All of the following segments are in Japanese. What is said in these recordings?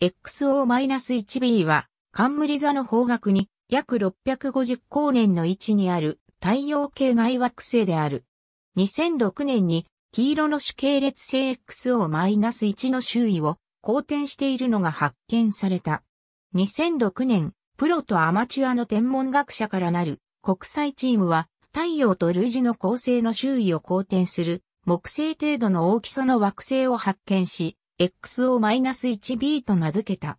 XO-1b は、冠座の方角に約650光年の位置にある太陽系外惑星である。2006年に黄色の主系列星 XO-1 の周囲を公転しているのが発見された。2006年、プロとアマチュアの天文学者からなる国際チームは太陽と類似の恒星の周囲を公転する木星程度の大きさの惑星を発見し、X を -1b と名付けた。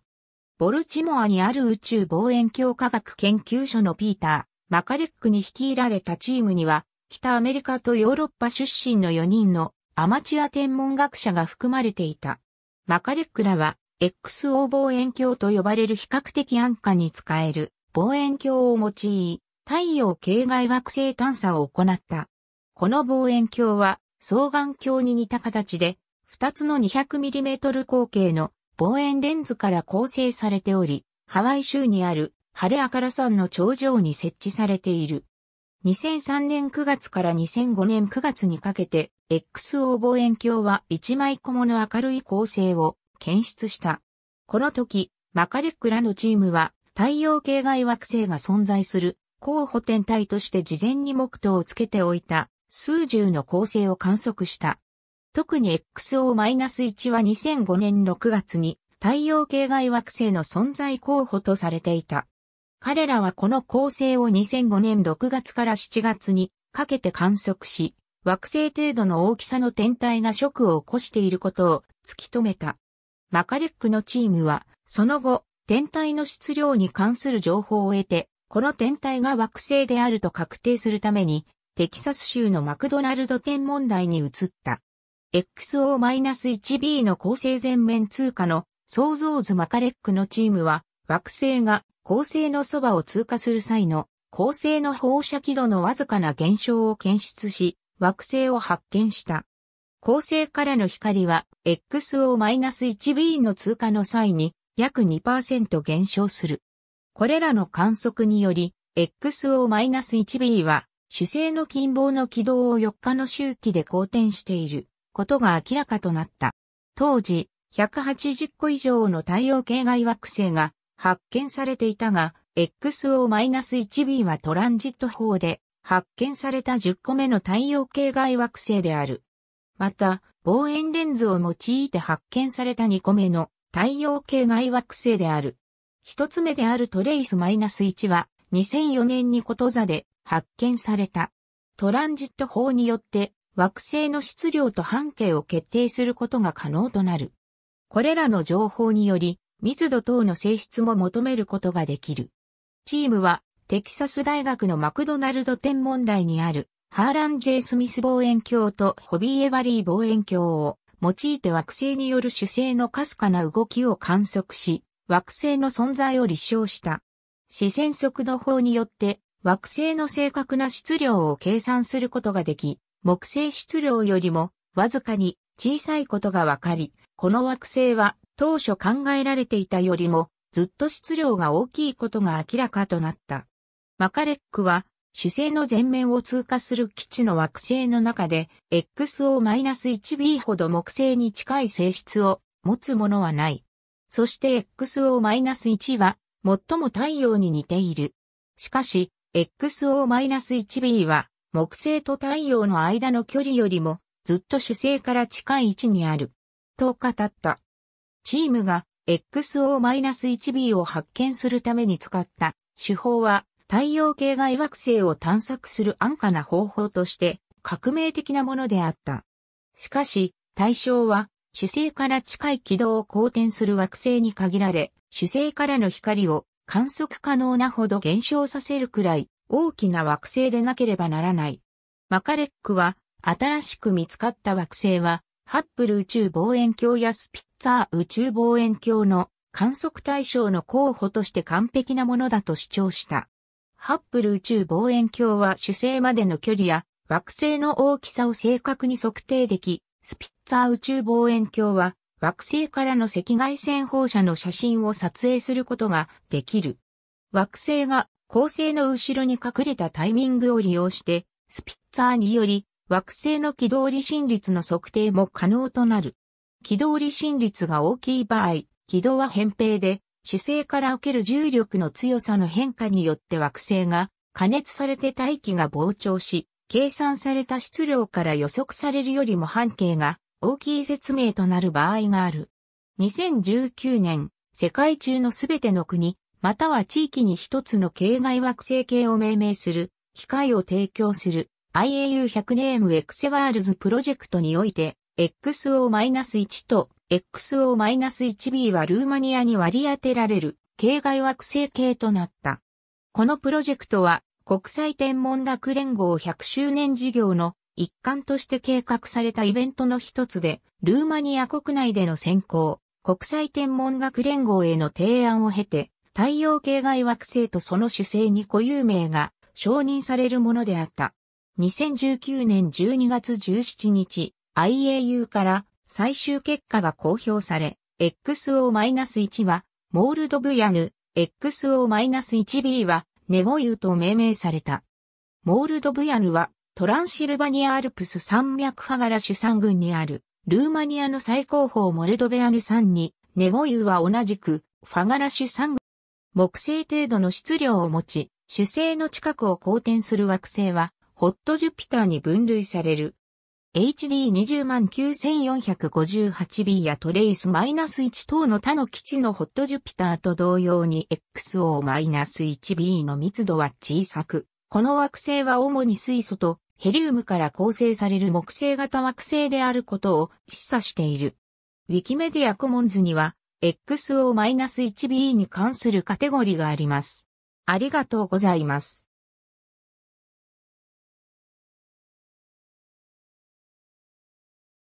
ボルチモアにある宇宙望遠鏡科学研究所のピーター、マカレックに率いられたチームには、北アメリカとヨーロッパ出身の4人のアマチュア天文学者が含まれていた。マカレックらは、XO 望遠鏡と呼ばれる比較的安価に使える望遠鏡を用い、太陽系外惑星探査を行った。この望遠鏡は、双眼鏡に似た形で、2つの 200mm 口径の望遠レンズから構成されており、ハワイ州にあるハレアカラ山の頂上に設置されている。2003年9月から2005年9月にかけて、XO 望遠鏡は1枚小物明るい構成を検出した。この時、マカレックらのチームは太陽系外惑星が存在する候補天体として事前に目途をつけておいた数十の構成を観測した。特に XO-1 は2005年6月に太陽系外惑星の存在候補とされていた。彼らはこの恒星を2005年6月から7月にかけて観測し、惑星程度の大きさの天体がショックを起こしていることを突き止めた。マカレックのチームは、その後、天体の質量に関する情報を得て、この天体が惑星であると確定するために、テキサス州のマクドナルド天文台に移った。XO-1B の構成全面通過の創造図マカレックのチームは惑星が恒星のそばを通過する際の恒星の放射軌道のわずかな現象を検出し惑星を発見した。恒星からの光は XO-1B の通過の際に約2%減少する。これらの観測により XO-1B は主星の近傍の軌道を4日の周期で好転している。ことが明らかとなった。当時、180個以上の太陽系外惑星が発見されていたが、XO-1b はトランジット法で発見された10個目の太陽系外惑星である。また、望遠レンズを用いて発見された2個目の太陽系外惑星である。一つ目であるトレイス -1 は2004年にこと座で発見された。トランジット法によって惑星の質量と半径を決定することが可能となる。これらの情報により、密度等の性質も求めることができる。チームは、テキサス大学のマクドナルド天文台にある、ハーラン・ジェイスミス望遠鏡とホビー・エバリー望遠鏡を用いて惑星による主星のかすかな動きを観測し、惑星の存在を立証した。視線速度法によって惑星の正確な質量を計算することができ、木星質量よりもわずかに小さいことがわかり、この惑星は当初考えられていたよりもずっと質量が大きいことが明らかとなった。マカレックは主星の前面を通過する基地の惑星の中で XO-1b ほど木星に近い性質を持つものはない。そして XO-1 は最も太陽に似ている。しかし XO-1b は木星と太陽の間の距離よりもずっと主星から近い位置にある。と語った。チームが XO-1b を発見するために使った手法は太陽系外惑星を探索する安価な方法として革命的なものであった。しかし対象は主星から近い軌道を公転する惑星に限られ主星からの光を観測可能なほど減少させるくらい大きな惑星でなければならない。マカレックは、新しく見つかった惑星は、ハッブル宇宙望遠鏡やスピッツァー宇宙望遠鏡の観測対象の候補として完璧なものだと主張した。ハッブル宇宙望遠鏡は主星までの距離や惑星の大きさを正確に測定でき、スピッツァー宇宙望遠鏡は惑星からの赤外線放射の写真を撮影することができる。惑星が構成の後ろに隠れたタイミングを利用して、スピッツァーにより、惑星の軌道離心率の測定も可能となる。軌道離心率が大きい場合、軌道は扁平で、主星から受ける重力の強さの変化によって惑星が加熱されて大気が膨張し、計算された質量から予測されるよりも半径が大きい説明となる場合がある。2019年、世界中のすべての国、または地域に一つの境外惑星系を命名する、機会を提供する IAU100 ネーム X ワールズプロジェクトにおいて、XO-1 と XO-1b はルーマニアに割り当てられる境外惑星系となった。このプロジェクトは国際天文学連合100周年事業の一環として計画されたイベントの一つで、ルーマニア国内での選考、国際天文学連合への提案を経て、太陽系外惑星とその主星に固有名が承認されるものであった。2019年12月17日、IAU から最終結果が公表され、XO-1 はモールドブヤヌ、XO-1b はネゴユと命名された。モールドブヤヌはトランシルバニアアルプス山脈ハガラ主山群にあるルーマニアの最高峰モルドベアヌ山にネゴユは同じくファガラシュ山木星程度の質量を持ち、主星の近くを公転する惑星は、ホットジュピターに分類される。HD209,458b やトレイス -1 等の他の基地のホットジュピターと同様に XO-1b の密度は小さく、この惑星は主に水素とヘリウムから構成される木星型惑星であることを示唆している。ウィキメディアコモンズには XO-1B に関するカテゴリがあります。ありがとうございます。